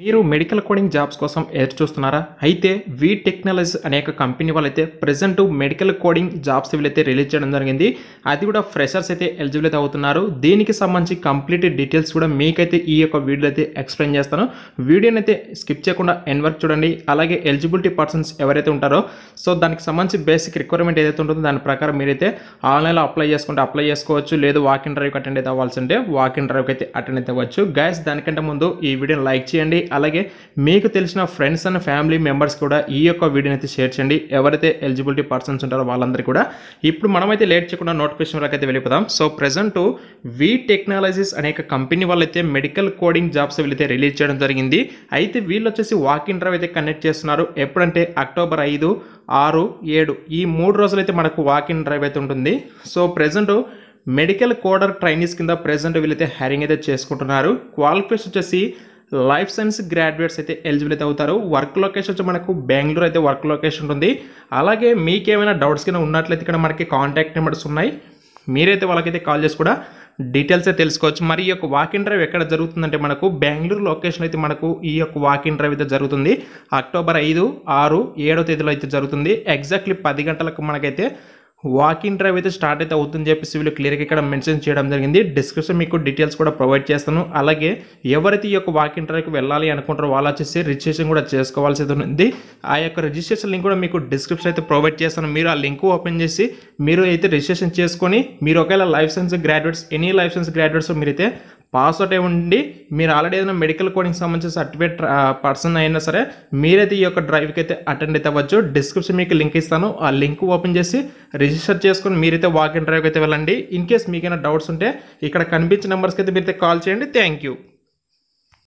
మీరు medical coding jobs కోసం ఎదురు చూస్తున్నారా అయితే వీ టెక్నాలజీ అనే కంపెనీ వాళ్ళైతే ప్రజెంట్ మెడికల్ కోడింగ్ జాబ్స్ వీళ్ళైతే రిలీజ్ చేయడం జరిగింది అది కూడా ఫ్రెషర్స్ అయితే ఎలిజిబుల్ అయితే అవుతున్నారు దీనికి సంబంధించి కంప్లీట్ డీటెయిల్స్ కూడా మీకైతే ఈ యొక్క వీడియో అయితే ఎక్స్ప్లెయిన్ చేస్తాను వీడియోని అయితే స్కిప్ చేయకుండా ఎన్ చూడండి అలాగే ఎలిజిబిలిటీ పర్సన్స్ ఎవరైతే ఉంటారో సో దానికి సంబంధించి బేసిక్ రిక్వైర్మెంట్ ఏదైతే ఉంటుందో దాని ప్రకారం మీరైతే ఆన్లైన్లో అప్లై చేసుకుంటే అప్లై చేసుకోవచ్చు లేదు వాకింగ్ డ్రైవ్కి అటెండ్ అయితే అవ్వాల్సి ఉంటే వాకింగ్ డ్రైవ్కి అయితే అటెండ్ అయితే అవ్వచ్చు గైస్ దానికంటే ముందు ఈ వీడియోని లైక్ చేయండి అలాగే మీకు తెలిసిన ఫ్రెండ్స్ అండ్ ఫ్యామిలీ మెంబర్స్ కూడా ఈ యొక్క వీడియోని అయితే షేర్ చేయండి ఎవరైతే ఎలిజిబిలిటీ పర్సన్స్ ఉంటారో వాళ్ళందరూ కూడా ఇప్పుడు మనమైతే లేట్ చేయకుండా నోటిఫికేషన్ వరకు అయితే వెళ్ళిపోదాం సో ప్రజెంట్ వి టెక్నాలజీస్ అనే కంపెనీ వాళ్ళైతే మెడికల్ కోడింగ్ జాబ్స్ వీళ్ళైతే రిలీజ్ చేయడం జరిగింది అయితే వీళ్ళు వచ్చేసి వాక్ ఇన్ డ్రైవ్ అయితే కనెక్ట్ చేస్తున్నారు ఎప్పుడంటే అక్టోబర్ ఐదు ఆరు ఏడు ఈ మూడు రోజులైతే మనకు వాక్ ఇన్ డ్రైవ్ అయితే ఉంటుంది so present medical coder trainees కింద ప్రజెంట్ వీళ్ళైతే హైరింగ్ అయితే చేసుకుంటున్నారు క్వాలిఫికేషన్ వచ్చేసి లైఫ్ సైన్స్ గ్రాడ్యుయేట్స్ అయితే ఎలిజిబుల్ అయితే అవుతారు వర్క్ లొకేషన్ వచ్చి మనకు బెంగళూరు అయితే వర్క్ లొకేషన్ ఉంటుంది అలాగే మీకేమైనా డౌట్స్ కింద ఉన్నట్లయితే ఇక్కడ మనకి కాంటాక్ట్ నెంబర్స్ ఉన్నాయి మీరైతే వాళ్ళకైతే కాల్ చేసి కూడా డీటెయిల్స్ అయితే తెలుసుకోవచ్చు మరి ఈ యొక్క వాకింగ్ డ్రైవ్ ఎక్కడ జరుగుతుందంటే మనకు బెంగళూరు లొకేషన్ అయితే మనకు ఈ యొక్క వాకింగ్ డ్రైవ్ అయితే జరుగుతుంది అక్టోబర్ ఐదు ఆరు ఏడో తేదీలో అయితే జరుగుతుంది ఎగ్జాక్ట్లీ పది గంటలకు మనకైతే వాకింగ్ డ్రైవ్ అయితే స్టార్ట్ అయితే అవుతుందని చెప్పేసి వీళ్ళు క్లియర్గా ఇక్కడ మెన్షన్ చేయడం జరిగింది డిస్క్రిప్షన్ మీకు డీటెయిల్స్ కూడా ప్రొవైడ్ చేస్తాను అలాగే ఎవరైతే ఈ యొక్క వాకింగ్ డ్రైవ్కి వెళ్ళాలి అనుకుంటారో వాళ్ళు వచ్చేసి రిజిస్ట్రేషన్ కూడా చేసుకోవాల్సి ఉంది ఆ యొక్క రిజిస్ట్రేషన్ లింక్ కూడా మీకు డిస్క్రిప్షన్ అయితే ప్రొవైడ్ చేస్తాను మీరు ఆ లింక్ ఓపెన్ చేసి మీరు అయితే రిజిస్ట్రేషన్ చేసుకొని మీరు ఒకవేళ life science graduates any life science graduates మీరైతే పాస్ అయి ఉండి మీరు ఆల్రెడీ ఏదైనా మెడికల్ కోడింగ్ సంబంధించిన సర్టిఫికేట్ పర్సన్ అయినా సరే మీరైతే ఈ యొక్క డ్రైవ్కి అయితే అటెండ్ అయితే అవ్వచ్చు డిస్క్రిప్షన్ మీకు లింక్ ఇస్తాను ఆ లింక్ ఓపెన్ చేసి రిజిస్టర్ చేసుకుని మీరైతే వాకింగ్ డ్రైవ్కి అయితే వెళ్ళండి ఇన్ కేస్ మీకైనా డౌట్స్ ఉంటే ఇక్కడ కనిపించే నెంబర్స్కి అయితే మీరైతే కాల్ చేయండి థ్యాంక్ యూ